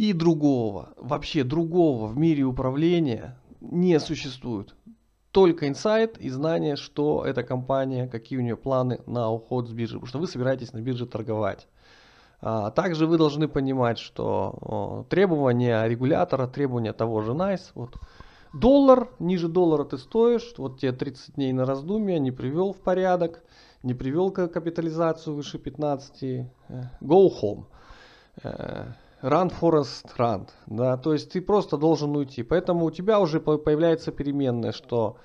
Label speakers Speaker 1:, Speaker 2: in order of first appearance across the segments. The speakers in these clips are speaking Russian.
Speaker 1: И другого, вообще другого в мире управления не существует. Только инсайт и знание, что эта компания, какие у нее планы на уход с биржи, потому что вы собираетесь на бирже торговать. А, также вы должны понимать, что требования регулятора, требования того же NICE, вот, доллар, ниже доллара ты стоишь, вот тебе 30 дней на раздумье, не привел в порядок, не привел капитализацию выше 15, э, go home. Э, Run, Forest, Run. Да, то есть ты просто должен уйти. Поэтому у тебя уже появляется переменная, что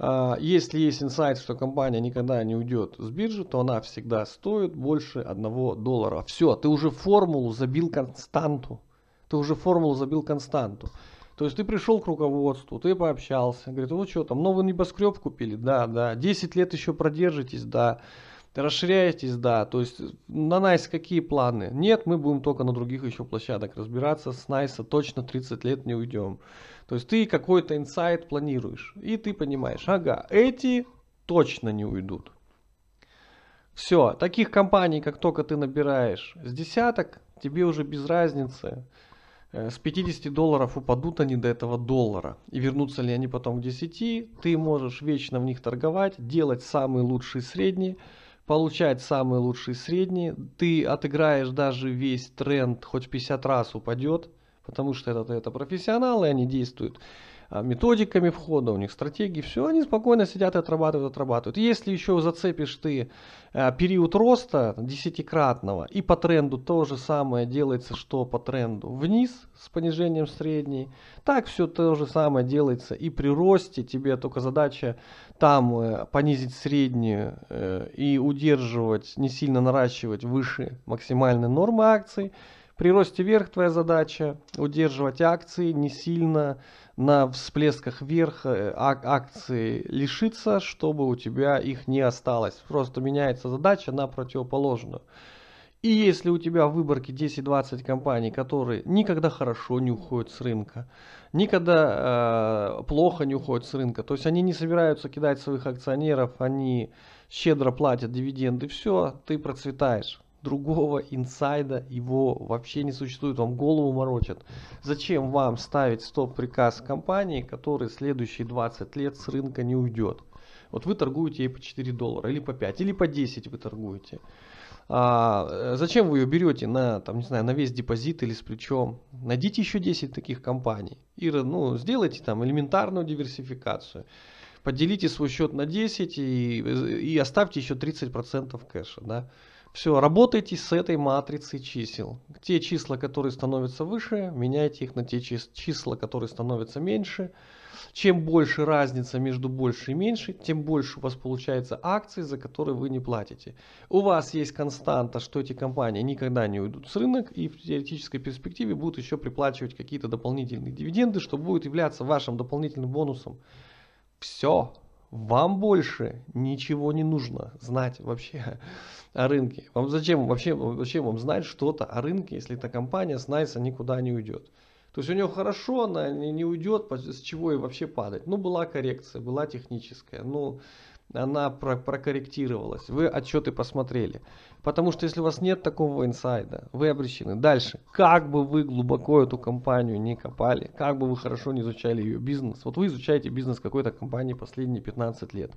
Speaker 1: э, если есть инсайт, что компания никогда не уйдет с биржи, то она всегда стоит больше 1 доллара. Все, ты уже формулу забил константу. Ты уже формулу забил константу. То есть ты пришел к руководству, ты пообщался. Говорит, ну что там, новый небоскреб купили? Да, да. 10 лет еще продержитесь, да. Расширяетесь, да. То есть э, на Найс какие планы? Нет, мы будем только на других еще площадок разбираться. С Найса точно 30 лет не уйдем. То есть ты какой-то инсайт планируешь. И ты понимаешь, ага, эти точно не уйдут. Все, таких компаний, как только ты набираешь с десяток, тебе уже без разницы. Э, с 50 долларов упадут они до этого доллара. И вернутся ли они потом к 10, ты можешь вечно в них торговать, делать самый лучший средний получать самые лучшие средние. Ты отыграешь даже весь тренд, хоть 50 раз упадет, потому что это, это профессионалы, они действуют а, методиками входа, у них стратегии, все, они спокойно сидят и отрабатывают, отрабатывают. Если еще зацепишь ты а, период роста десятикратного и по тренду то же самое делается, что по тренду вниз с понижением средней, так все то же самое делается и при росте, тебе только задача там э, понизить среднюю э, и удерживать, не сильно наращивать выше максимальной нормы акций, при росте вверх твоя задача удерживать акции, не сильно на всплесках вверх э, акции лишиться, чтобы у тебя их не осталось. Просто меняется задача на противоположную. И если у тебя в выборке 10-20 компаний, которые никогда хорошо не уходят с рынка, никогда э, плохо не уходят с рынка, то есть они не собираются кидать своих акционеров, они щедро платят дивиденды, все, ты процветаешь другого инсайда его вообще не существует, вам голову морочат. Зачем вам ставить стоп-приказ компании, который следующие 20 лет с рынка не уйдет? Вот вы торгуете ей по 4 доллара, или по 5, или по 10 вы торгуете. А э, зачем вы ее берете на, там, не знаю, на весь депозит или с плечом? Найдите еще 10 таких компаний и ну, сделайте там элементарную диверсификацию поделите свой счет на 10 и, э, и оставьте еще 30% кэша. Да? Все, работайте с этой матрицей чисел. Те числа, которые становятся выше, меняйте их на те числа, которые становятся меньше. Чем больше разница между больше и меньше, тем больше у вас получается акций, за которые вы не платите. У вас есть константа, что эти компании никогда не уйдут с рынок и в теоретической перспективе будут еще приплачивать какие-то дополнительные дивиденды, что будет являться вашим дополнительным бонусом. Все. Вам больше ничего не нужно знать вообще о рынке. Вам зачем вообще, зачем вам знать что-то о рынке, если эта компания с Найса никуда не уйдет? То есть у нее хорошо, она не, не уйдет, с чего и вообще падать. Ну, была коррекция, была техническая. Ну, она про прокорректировалась. Вы отчеты посмотрели. Потому что если у вас нет такого инсайда, вы обречены. Дальше. Как бы вы глубоко эту компанию не копали, как бы вы хорошо не изучали ее бизнес. Вот вы изучаете бизнес какой-то компании последние 15 лет.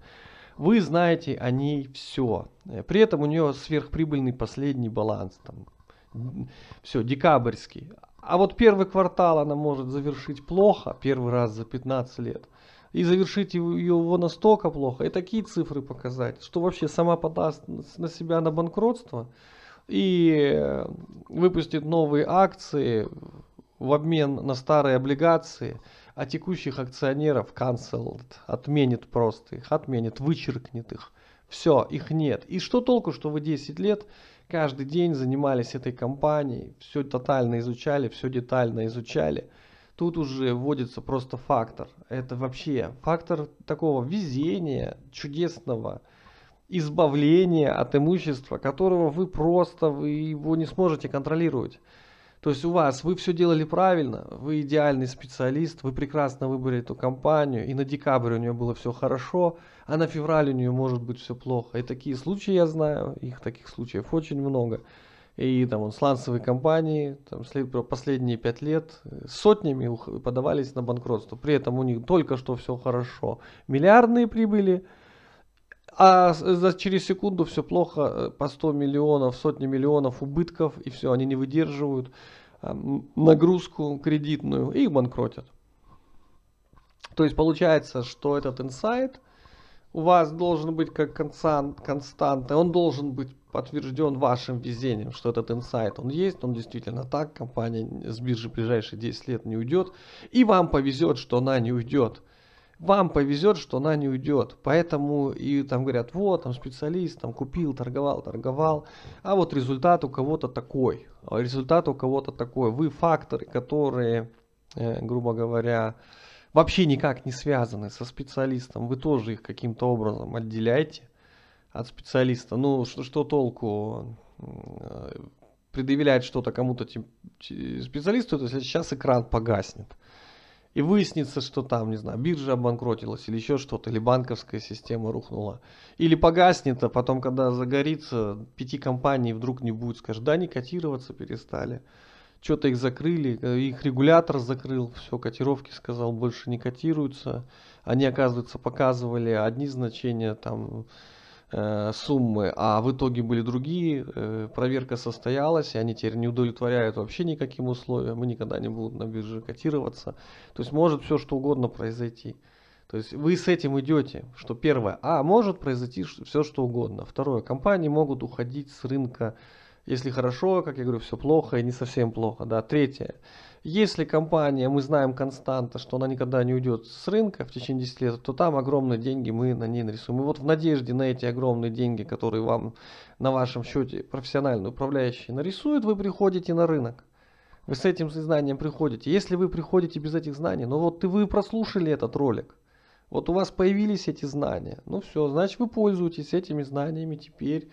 Speaker 1: Вы знаете о ней все. При этом у нее сверхприбыльный последний баланс. Там, все, декабрьский. А вот первый квартал она может завершить плохо, первый раз за 15 лет и завершить его настолько плохо, и такие цифры показать, что вообще сама подаст на себя на банкротство и э, выпустит новые акции в обмен на старые облигации, а текущих акционеров cancelled, отменит просто их, отменит, вычеркнет их. Все, их нет. И что толку, что вы 10 лет каждый день занимались этой компанией, все тотально изучали, все детально изучали – Тут уже вводится просто фактор. Это вообще фактор такого везения, чудесного избавления от имущества, которого вы просто вы его не сможете контролировать. То есть у вас, вы все делали правильно, вы идеальный специалист, вы прекрасно выбрали эту компанию, и на декабрь у нее было все хорошо, а на февраль у нее может быть все плохо. И такие случаи я знаю, их таких случаев очень много и там он, сланцевые компании там, последние пять лет э, сотнями подавались на банкротство. При этом у них только что все хорошо. Миллиардные прибыли, а за, через секунду все плохо, э, по 100 миллионов, сотни миллионов убытков, и все, они не выдерживают а, нагрузку кредитную и их банкротят. То есть получается, что этот инсайт у вас должен быть как констант, константа, он должен быть подтвержден вашим везением, что этот инсайт он есть, он действительно так, компания с биржи ближайшие 10 лет не уйдет, и вам повезет, что она не уйдет. Вам повезет, что она не уйдет. Поэтому и там говорят, вот, там специалист, там купил, торговал, торговал. А вот результат у кого-то такой. Результат у кого-то такой. Вы факторы, которые, э, грубо говоря, вообще никак не связаны со специалистом. Вы тоже их каким-то образом отделяете от специалиста. Ну, что, что толку э, предъявлять что-то кому-то специалисту, то сейчас экран погаснет. И выяснится, что там, не знаю, биржа обанкротилась или еще что-то, или банковская система рухнула. Или погаснет, а потом, когда загорится, пяти компаний вдруг не будет, скажешь, да, они котироваться перестали. Что-то их закрыли, э, их регулятор закрыл, все, котировки сказал, больше не котируются. Они, оказывается, показывали одни значения там Э, суммы, а в итоге были другие, э, проверка состоялась, и они теперь не удовлетворяют вообще никаким условиям, и никогда не будут на бирже котироваться. То есть может все что угодно произойти. То есть вы с этим идете, что первое, а может произойти все что угодно. Второе, компании могут уходить с рынка, если хорошо, как я говорю, все плохо и не совсем плохо. Да. Третье, если компания, мы знаем константа, что она никогда не уйдет с рынка в течение 10 лет, то там огромные деньги мы на ней нарисуем. И вот в надежде на эти огромные деньги, которые вам на вашем счете профессиональный управляющий нарисует, вы приходите на рынок. Вы с этим знанием приходите. Если вы приходите без этих знаний, ну вот ты вы прослушали этот ролик. Вот у вас появились эти знания. Ну все, значит вы пользуетесь этими знаниями теперь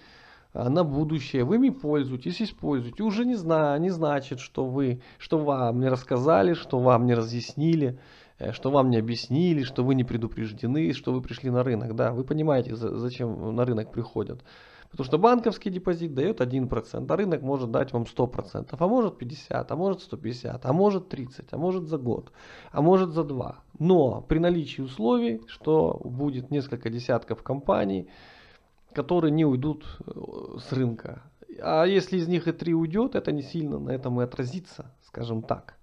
Speaker 1: а, на будущее. Вы ими пользуетесь, используете. Уже не знаю, не значит, что вы, что вам не рассказали, что вам не разъяснили, э, что вам не объяснили, что вы не предупреждены, что вы пришли на рынок. Да, вы понимаете, зачем на рынок приходят. Потому что банковский депозит дает 1%, а рынок может дать вам 100%, а может 50, а может 150, а может 30, а может за год, а может за два. Но при наличии условий, что будет несколько десятков компаний, которые не уйдут э, с рынка. А если из них и три уйдет, это не сильно на этом и отразится, скажем так.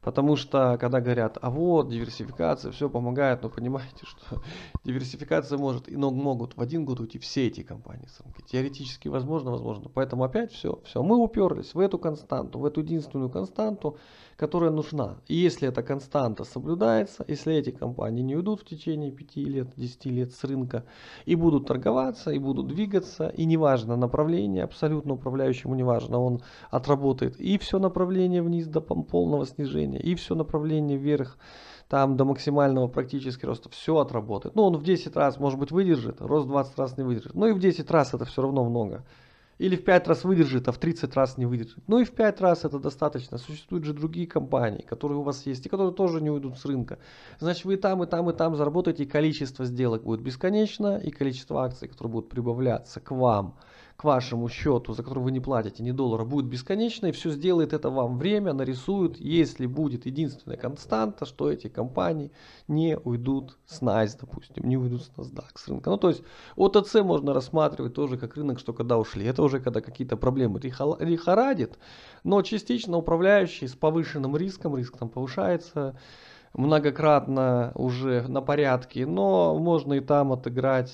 Speaker 1: Потому что, когда говорят, а вот, диверсификация, все помогает, но ну, понимаете, что диверсификация может, и могут в один год уйти все эти компании с рынка. Теоретически возможно, возможно. Поэтому опять все, все. Мы уперлись в эту константу, в эту единственную константу, которая нужна. И если эта константа соблюдается, если эти компании не уйдут в течение 5 лет, 10 лет с рынка и будут торговаться, и будут двигаться, и неважно направление, абсолютно управляющему неважно, он отработает и все направление вниз до полного снижения, и все направление вверх там до максимального практически роста, все отработает. Ну, он в 10 раз, может быть, выдержит, рост 20 раз не выдержит. Но и в 10 раз это все равно много. Или в 5 раз выдержит, а в 30 раз не выдержит. Ну и в 5 раз это достаточно. Существуют же другие компании, которые у вас есть, и которые тоже не уйдут с рынка. Значит, вы и там, и там, и там заработаете, и количество сделок будет бесконечно, и количество акций, которые будут прибавляться к вам, к вашему счету, за который вы не платите ни доллара, будет бесконечной. Все сделает это вам время, нарисует, если будет единственная константа, что эти компании не уйдут с NICE, допустим, не уйдут с NASDAQ с рынка. Ну, то есть ОТЦ можно рассматривать тоже как рынок, что когда ушли. Это уже когда какие-то проблемы лихорадит, но частично управляющий с повышенным риском, риск там повышается, многократно уже на порядке, но можно и там отыграть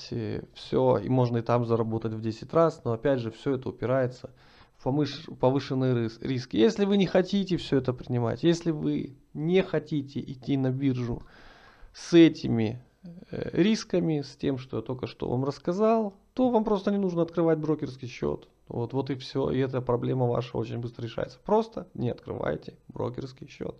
Speaker 1: все, и можно и там заработать в 10 раз, но опять же все это упирается в повышенный риск. Если вы не хотите все это принимать, если вы не хотите идти на биржу с этими э, рисками, с тем, что я только что вам рассказал, то вам просто не нужно открывать брокерский счет. Вот, вот и все, и эта проблема ваша очень быстро решается. Просто не открывайте брокерский счет.